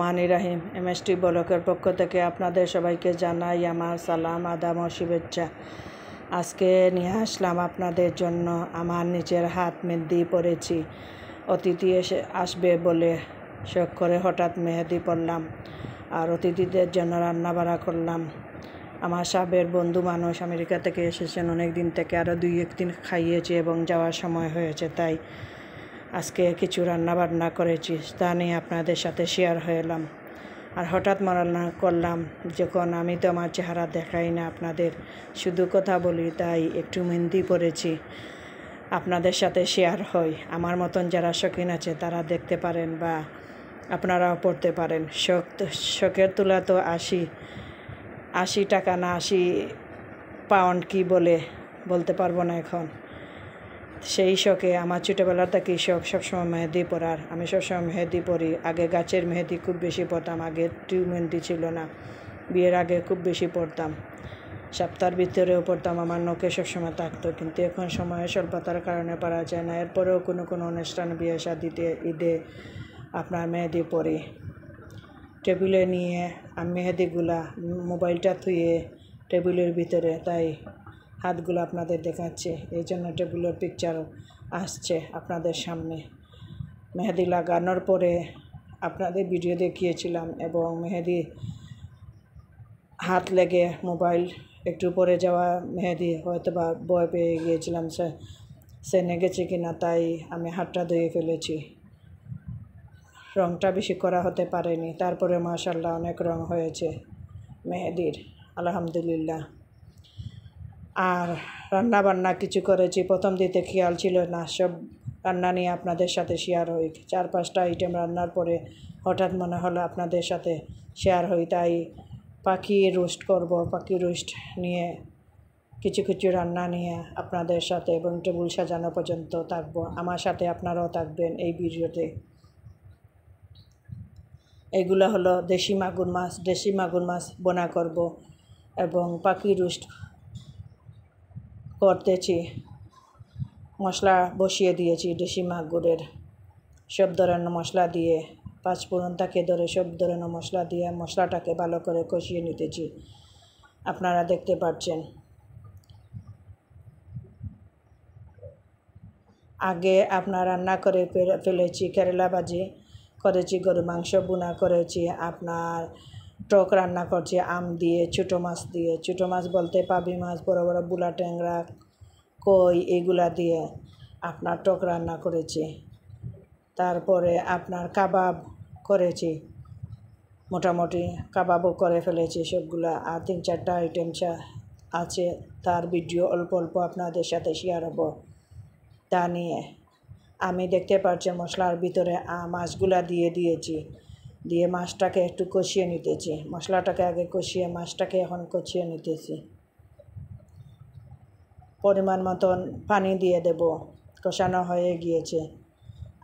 Rahman S MST ব্লকের পক্ষ থেকে আপনাদের সবাইকে জানাই আমার সালাম আদাম শুভেচ্ছা আজকে নিয়ে আসলাম আপনাদের জন্য আমার নিজের হাত মেহেদি পরেছি অতিথি এসে আসবে বলে শখ করে হঠাৎ মেহেদি পরলাম আর অতিথিদের জন্য রান্না রান্নাবাড়া করলাম আমার সাবের বন্ধু মানুষ আমেরিকা থেকে এসেছেন অনেক দিন থেকে আরও দুই একদিন খাইয়েছি এবং যাওয়ার সময় হয়েছে তাই আজকে কিছু রান্নাবান্না করেছি তা নিয়ে আপনাদের সাথে শেয়ার হয়ে এলাম আর হঠাৎ মনে করলাম যখন আমি তো আমার চেহারা দেখাই না আপনাদের শুধু কথা বলি তাই একটু মেহেন্দি পরেছি আপনাদের সাথে শেয়ার হয় আমার মতন যারা শখিন আছে তারা দেখতে পারেন বা আপনারাও পড়তে পারেন শখ শখের তুলা তো আশি আশি টাকা না আশি পাউন্ড কি বলে বলতে পারবো না এখন সেই শখে আমার ছোটোবেলা থেকে শখ সবসময় মেহেদি পরার আমি সবসময় মেহেদি পরি আগে গাছের মেহেদি খুব বেশি পরতাম আগে টিউ মেহেদি ছিল না বিয়ের আগে খুব বেশি পরতাম সপ্তাহের ভিতরেও পড়তাম আমার নখে সবসময় থাকতো কিন্তু এখন সময়ে স্বল্পতার কারণে পারা যায় না এরপরেও কোনো কোনো অনুষ্ঠান বিয়ে শাদিতে ঈদে আপনার মেহেদি পরি টেবিলে নিয়ে আমি মেহেদিগুলা মোবাইলটা থুয়ে টেবিলের ভিতরে তাই হাতগুলো আপনাদের দেখাচ্ছে এই জন্য টেবিলের পিকচারও আসছে আপনাদের সামনে মেহেদি লাগানোর পরে আপনাদের ভিডিও দেখিয়েছিলাম এবং মেহেদি হাত লেগে মোবাইল একটু পরে যাওয়া মেহেদি হয়তো বা বয় পেয়ে গিয়েছিলাম সে সে নেগেছে কি না তাই আমি হাতটা ধুয়ে ফেলেছি রংটা বেশি করা হতে পারেনি তারপরে মাশাল্লাহ অনেক রং হয়েছে মেহেদির আলহামদুলিল্লাহ আর রান্না বান্না কিছু করেছি প্রথম দিতে খেয়াল ছিল না সব রান্না নিয়ে আপনাদের সাথে শেয়ার হই চার পাঁচটা আইটেম রান্নার পরে হঠাৎ মনে হলো আপনাদের সাথে শেয়ার হই তাই পাখি রোস্ট করব পাখি রোস্ট নিয়ে কিছু কিছু রান্না নিয়ে আপনাদের সাথে এবং টেবুল সাজানো পর্যন্ত থাকবো আমার সাথে আপনারাও থাকবেন এই ভিডিওতে এগুলো হলো দেশি মাগুর মাছ দেশি মাগুর মাছ বোনা করব এবং পাখি রোস্ট করতেছি মশলা বসিয়ে দিয়েছি দেশি মাগুরের সব ধরনের মশলা দিয়ে পাঁচফোড়নটাকে ধরে সব ধরনের মশলা দিয়ে মশলাটাকে ভালো করে কষিয়ে নিতেছি আপনারা দেখতে পাচ্ছেন আগে আপনার রান্না করে ফেলেছি কেরালা ভাজি করেছি গরু মাংস বোনা করেছি আপনার টক রান্না করছি আম দিয়ে ছোটো মাছ দিয়ে ছোটো মাছ বলতে পাবি মাছ বড় বড় বুলা ট্যাংরা কই এগুলা দিয়ে আপনার টক রান্না করেছি তারপরে আপনার কাবাব করেছি মোটামুটি কাবাবও করে ফেলেছি সবগুলা আর তিন চারটা আইটেম আছে তার ভিডিও অল্প অল্প আপনাদের সাথে শেয়ার হবো তা নিয়ে আমি দেখতে পাচ্ছি মশলার ভিতরে মাছগুলা দিয়ে দিয়েছি দিয়ে মাছটাকে একটু কষিয়ে নিতেছি মশলাটাকে আগে কষিয়ে মাছটাকে এখন কষিয়ে নিতেছি পরিমাণ মতন পানি দিয়ে দেব কষানো হয়ে গিয়েছে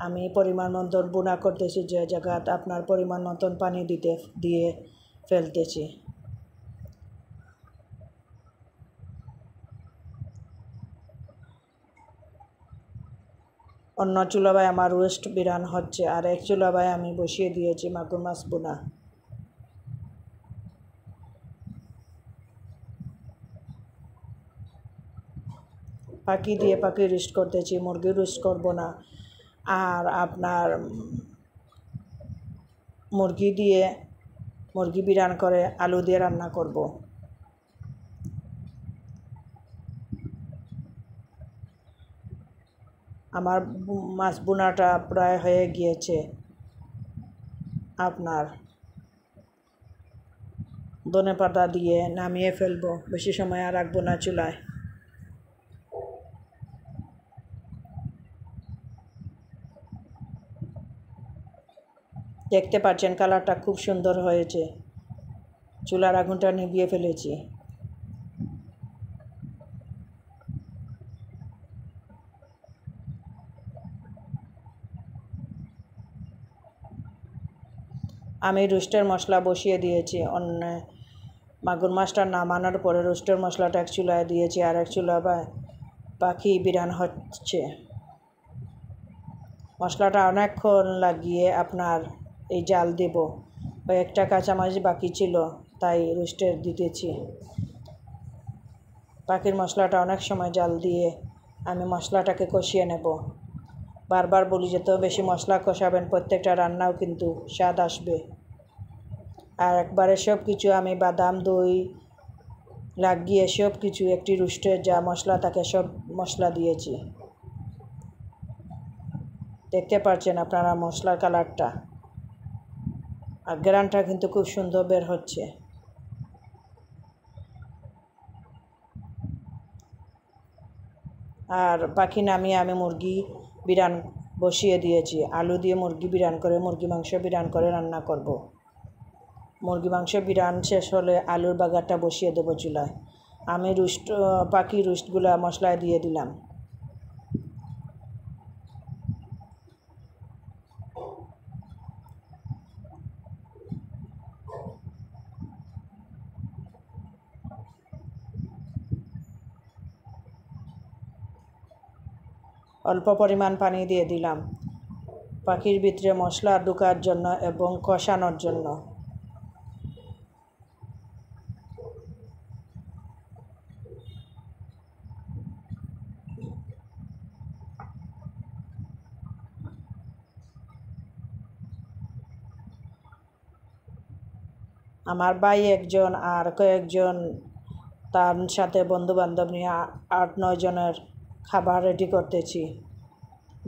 আমি পরিমাণ মতন বুনা করতেছি যে জায়গাত আপনার পরিমাণ মতন পানি দিতে দিয়ে ফেলতেছি অন্য চুলাবায় আমার ওয়েস্ট বিরান হচ্ছে আর এক চুলাবায় আমি বসিয়ে দিয়েছি মাগুর মাছ বোনা পাখি দিয়ে পাখি রোস্ট করতেছি মুরগি রোস্ট করবো না আর আপনার মুরগি দিয়ে মুরগি বিরান করে আলু দিয়ে রান্না করব আমার মাছ বোনাটা প্রায় হয়ে গিয়েছে আপনার দনে পাতা দিয়ে নামিয়ে ফেলবো বেশি সময় আর রাখবো না চুলায় দেখতে পাচ্ছেন কালারটা খুব সুন্দর হয়েছে চুলার আগুনটা নিভিয়ে ফেলেছি আমি রুস্টের মশলা বসিয়ে দিয়েছি অন্য মাগুর মাছটা নামানোর পরে রুস্টের মশলাটা এক চুলায় দিয়েছি আর এক চুলা বা পাখি বিরান হচ্ছে মশলাটা অনেকক্ষণ লাগিয়ে আপনার এই জাল দেব একটা কাঁচামাছ বাকি ছিল তাই রোস্টের দিতেছি পাখির মশলাটা অনেক সময় জাল দিয়ে আমি মশলাটাকে কষিয়ে নেব বারবার বলি যত বেশি মশলা কষাবেন প্রত্যেকটা রান্নাও কিন্তু স্বাদ আসবে আর একবারে সব কিছু আমি বাদাম দই লাগিয়ে সব কিছু একটি রুষ্টের যা মশলা তাকে সব মশলা দিয়েছি দেখতে পাচ্ছেন আপনারা মশলার কালারটা আর গ্রানটা কিন্তু খুব সুন্দর বের হচ্ছে আর বাকি নামিয়ে আমি মুরগি বিরান বসিয়ে দিয়েছি আলু দিয়ে মুরগি বিরান করে মুরগি মাংস বিরান করে রান্না করব। মুরগি মাংস বিরান শেষ হলে আলুর বাগারটা বসিয়ে দেবো চুলায় আমি রুস্ট পাখি রুস্টগুলো মশলায় দিয়ে দিলাম অল্প পরিমাণ পানি দিয়ে দিলাম পাখির ভিতরে মশলা ঢুকার জন্য এবং কষানোর জন্য আমার ভাই একজন আর কয়েকজন তার সাথে বন্ধুবান্ধব নিয়ে আট নয় জনের খাবার রেডি করতেছি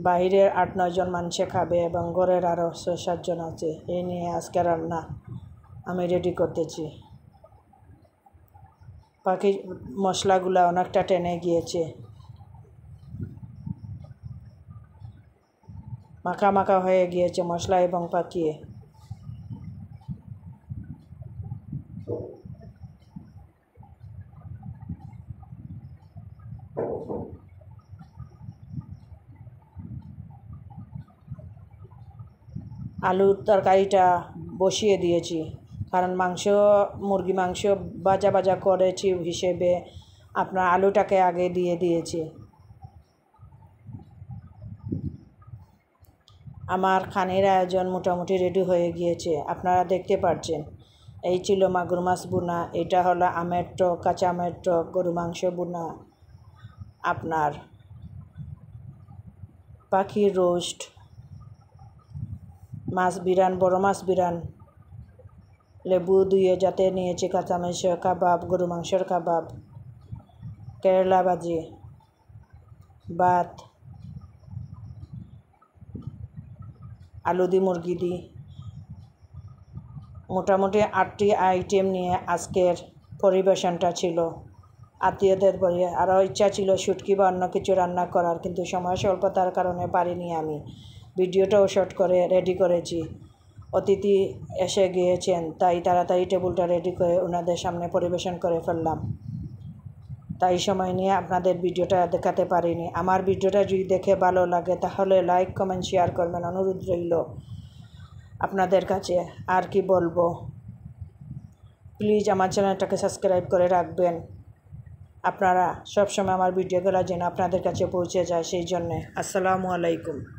বাইরের আট নয়জন মানুষে খাবে এবং ঘরের আরও ছয় সাতজন আছে এই নিয়ে আজকে রান্না আমি রেডি করতেছি পাখি মশলাগুলো অনেকটা টেনে গিয়েছে মাখা মাখা হয়ে গিয়েছে মশলা এবং পাকিয়ে আলুর তরকারিটা বসিয়ে দিয়েছি কারণ মাংস মুরগি মাংস বাজা বাজা করেছি হিসেবে আপনার আলুটাকে আগে দিয়ে দিয়েছি আমার খানের আয়োজন মোটামুটি রেডি হয়ে গিয়েছে আপনারা দেখতে পাচ্ছেন এই ছিল মাগুর মাছ বোনা এটা হলো আমের টক কাঁচা আমের টক গরু মাংস বোনা আপনার পাখির রোস্ট মাছ বিরান বড় মাছ বিরান লেবু ধুয়ে যাতে নিয়েছি কাঁচামরিচের কাবাব গরু মাংসের কাবাব কেরলা ভাজি ভাত আলু দি মুরগি দি মোটামুটি আটটি আইটেম নিয়ে আজকের পরিবেশনটা ছিল আত্মীয়দের বলে আরও ইচ্ছা ছিল শুটকি বা অন্য কিছু রান্না করার কিন্তু সময় স্বল্পতার কারণে পারিনি আমি ভিডিওটাও শট করে রেডি করেছি অতিথি এসে গিয়েছেন তাই তাড়াতাড়ি টেবিলটা রেডি করে ওনাদের সামনে পরিবেশন করে ফেললাম তাই সময় নিয়ে আপনাদের ভিডিওটা দেখাতে পারিনি আমার ভিডিওটা যদি দেখে ভালো লাগে তাহলে লাইক কমেন্ট শেয়ার করবেন অনুরোধ রইল আপনাদের কাছে আর কি বলবো প্লিজ আমার চ্যানেলটাকে সাবস্ক্রাইব করে রাখবেন আপনারা সবসময় আমার ভিডিওগুলো যেন আপনাদের কাছে পৌঁছে যায় সেই জন্যে আসসালামু আলাইকুম